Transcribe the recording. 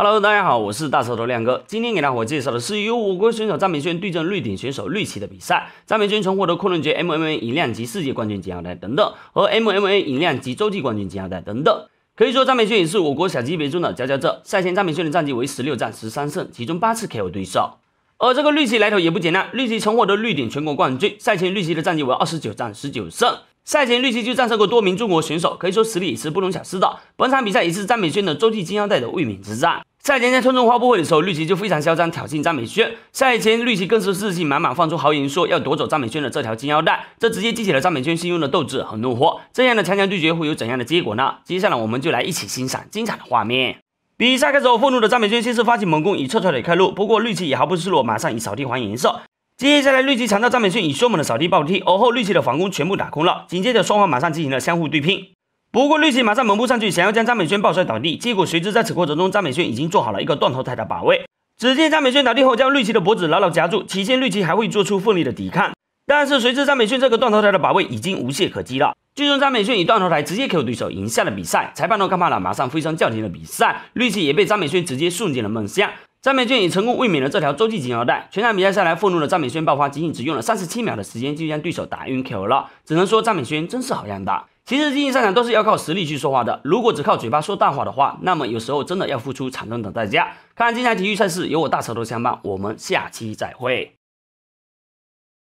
Hello，大家好，我是大舌头亮哥。今天给大伙介绍的是由我国选手张明轩对阵瑞典选手瑞奇的比赛。张明轩曾获得昆仑决 MMA 银量级世界冠军金腰带等等，和 MMA 银量级洲际冠军金腰带等等。可以说张明轩也是我国小级别中的佼佼者。赛前张明轩的战绩为十六战十三胜，其中八次 KO 对手。而这个绿旗来头也不简单，绿旗曾获得瑞典全国冠军。赛前绿旗的战绩为二十九战十九胜，赛前绿旗就战胜过多名中国选手，可以说实力也是不容小视的。本场比赛也是张美轩的洲际金腰带的卫冕之战。赛前在村中发布会的时候，绿旗就非常嚣张挑衅张美萱。赛前，绿旗更是自信满满，放出豪言说要夺走张美萱的这条金腰带。这直接激起了张美娟心中的斗志和怒火。这样的强强对决会有怎样的结果呢？接下来我们就来一起欣赏精彩的画面。比赛开始后，愤怒的张美娟先是发起猛攻，以撤退的开路。不过绿旗也毫不示弱，马上以扫地还颜色。接下来，绿旗强到张美萱以凶猛的扫地暴踢，而后绿旗的反攻全部打空了。紧接着，双方马上进行了相互对拼。不过，绿旗马上猛扑上去，想要将张美轩抱摔倒地。结果谁知，在此过程中，张美轩已经做好了一个断头台的把位。只见张美轩倒地后，将绿旗的脖子牢牢夹住，起先绿旗还会做出奋力的抵抗，但是谁知张美轩这个断头台的把位已经无懈可击了。最终，张美轩以断头台直接 KO 对手，赢下了比赛。裁判都看怕了，马上飞身叫停了比赛。绿旗也被张美轩直接送进了梦乡。张美轩也成功卫冕了这条洲际锦标带。全场比赛下来，愤怒的张美轩爆发仅仅只用了三十七秒的时间，就将对手打晕 KO 了。只能说张美轩真是好样的。其实竞技赛场都是要靠实力去说话的，如果只靠嘴巴说大话的话，那么有时候真的要付出惨痛的代价。看精彩体育赛事，有我大舌头相伴，我们下期再会。